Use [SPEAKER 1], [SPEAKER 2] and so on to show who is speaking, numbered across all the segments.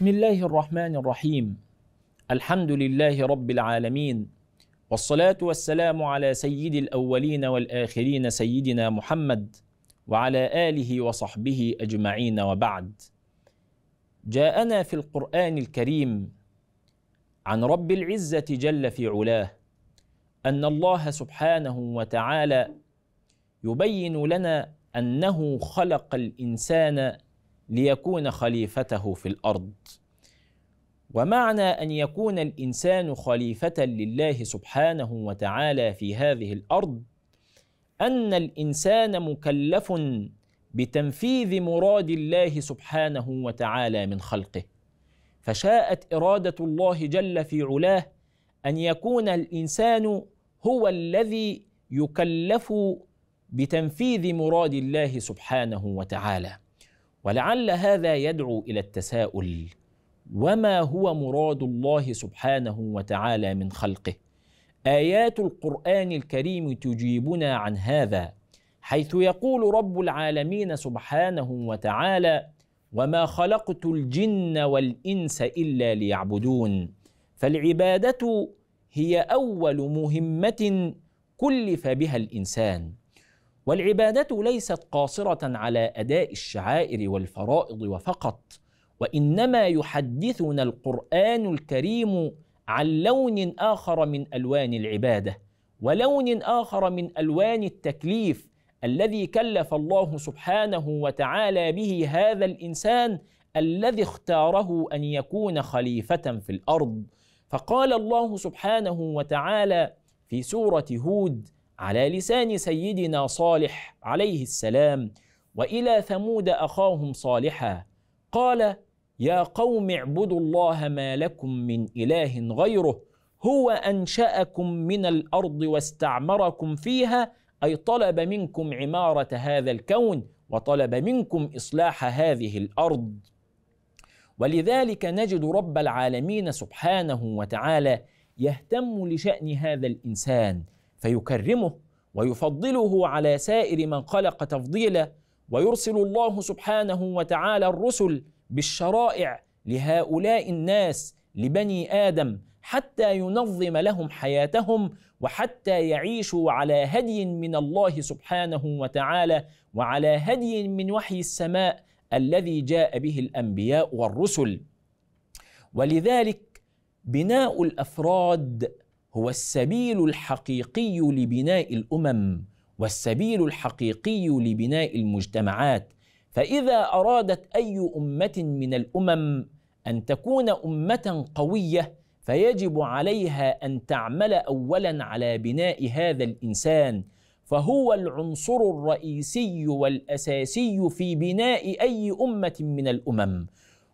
[SPEAKER 1] بسم الله الرحمن الرحيم الحمد لله رب العالمين والصلاه والسلام على سيد الاولين والاخرين سيدنا محمد وعلى اله وصحبه اجمعين وبعد جاءنا في القران الكريم عن رب العزه جل في علاه ان الله سبحانه وتعالى يبين لنا انه خلق الانسان ليكون خليفته في الارض ومعنى ان يكون الانسان خليفه لله سبحانه وتعالى في هذه الارض ان الانسان مكلف بتنفيذ مراد الله سبحانه وتعالى من خلقه فشاءت اراده الله جل في علاه ان يكون الانسان هو الذي يكلف بتنفيذ مراد الله سبحانه وتعالى ولعل هذا يدعو الى التساؤل وما هو مراد الله سبحانه وتعالى من خلقه ايات القران الكريم تجيبنا عن هذا حيث يقول رب العالمين سبحانه وتعالى وما خلقت الجن والانس الا ليعبدون فالعباده هي اول مهمه كلف بها الانسان والعبادة ليست قاصرة على أداء الشعائر والفرائض وفقط، وإنما يحدثنا القرآن الكريم عن لون آخر من ألوان العبادة، ولون آخر من ألوان التكليف الذي كلف الله سبحانه وتعالى به هذا الإنسان الذي اختاره أن يكون خليفة في الأرض، فقال الله سبحانه وتعالى في سورة هود: على لسان سيدنا صالح عليه السلام والى ثمود اخاهم صالحا قال يا قوم اعبدوا الله ما لكم من اله غيره هو انشاكم من الارض واستعمركم فيها اي طلب منكم عماره هذا الكون وطلب منكم اصلاح هذه الارض ولذلك نجد رب العالمين سبحانه وتعالى يهتم لشان هذا الانسان فيكرمه ويفضله على سائر من خلق تفضيلا ويرسل الله سبحانه وتعالى الرسل بالشرائع لهؤلاء الناس لبني ادم حتى ينظم لهم حياتهم وحتى يعيشوا على هدي من الله سبحانه وتعالى وعلى هدي من وحي السماء الذي جاء به الانبياء والرسل ولذلك بناء الافراد هو السبيل الحقيقي لبناء الامم والسبيل الحقيقي لبناء المجتمعات فاذا ارادت اي امه من الامم ان تكون امه قويه فيجب عليها ان تعمل اولا على بناء هذا الانسان فهو العنصر الرئيسي والاساسي في بناء اي امه من الامم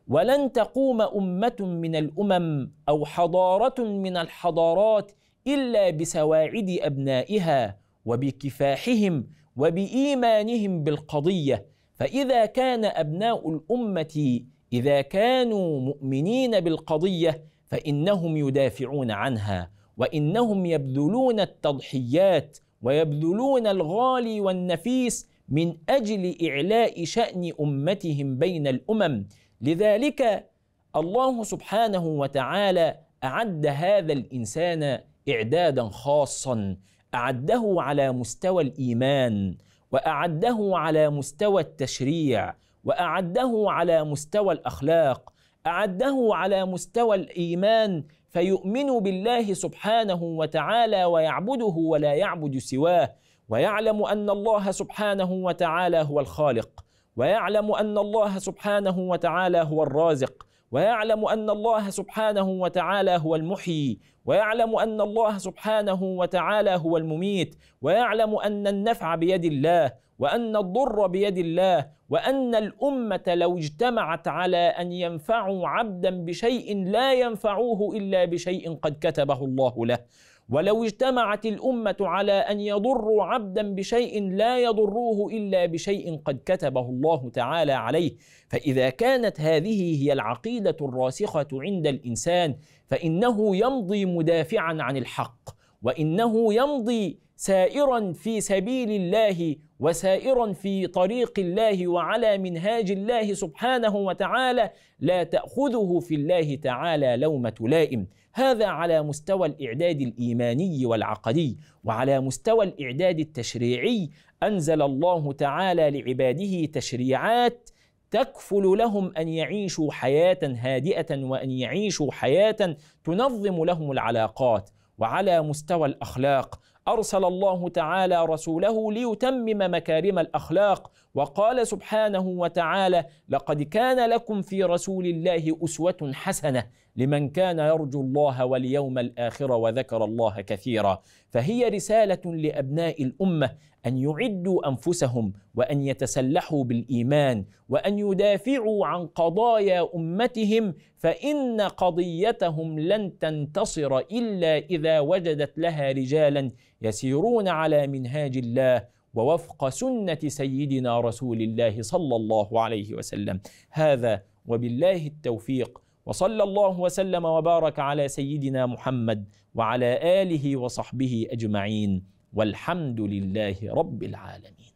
[SPEAKER 1] ولن تقوم أمة من الأمم أو حضارة من الحضارات إلا بسواعد أبنائها وبكفاحهم وبإيمانهم بالقضية فإذا كان أبناء الأمة إذا كانوا مؤمنين بالقضية فإنهم يدافعون عنها وإنهم يبذلون التضحيات ويبذلون الغالي والنفيس من أجل إعلاء شأن أمتهم بين الأمم لذلك الله سبحانه وتعالى اعد هذا الانسان اعدادا خاصا اعده على مستوى الايمان واعده على مستوى التشريع واعده على مستوى الاخلاق اعده على مستوى الايمان فيؤمن بالله سبحانه وتعالى ويعبده ولا يعبد سواه ويعلم ان الله سبحانه وتعالى هو الخالق ويعلم ان الله سبحانه وتعالى هو الرازق ويعلم ان الله سبحانه وتعالى هو المحيي ويعلم ان الله سبحانه وتعالى هو المميت ويعلم ان النفع بيد الله وان الضر بيد الله وان الامه لو اجتمعت على ان ينفعوا عبدا بشيء لا ينفعوه الا بشيء قد كتبه الله له ولو اجتمعت الأمة على أن يضروا عبدا بشيء لا يضروه إلا بشيء قد كتبه الله تعالى عليه، فإذا كانت هذه هي العقيدة الراسخة عند الإنسان فإنه يمضي مدافعا عن الحق، وإنه يمضي سائرا في سبيل الله وسائرا في طريق الله وعلى منهاج الله سبحانه وتعالى لا تاخذه في الله تعالى لومه لائم هذا على مستوى الاعداد الايماني والعقدي وعلى مستوى الاعداد التشريعي انزل الله تعالى لعباده تشريعات تكفل لهم ان يعيشوا حياه هادئه وان يعيشوا حياه تنظم لهم العلاقات وعلى مستوى الاخلاق ارسل الله تعالى رسوله ليتمم مكارم الاخلاق وقال سبحانه وتعالى لقد كان لكم في رسول الله اسوه حسنه لمن كان يرجو الله واليوم الاخر وذكر الله كثيرا فهي رساله لابناء الامه ان يعدوا انفسهم وان يتسلحوا بالايمان وان يدافعوا عن قضايا امتهم فان قضيتهم لن تنتصر الا اذا وجدت لها رجالا يسيرون على منهاج الله ووفق سنه سيدنا رسول الله صلى الله عليه وسلم هذا وبالله التوفيق وصلى الله وسلم وبارك على سيدنا محمد وعلى اله وصحبه اجمعين والحمد لله رب العالمين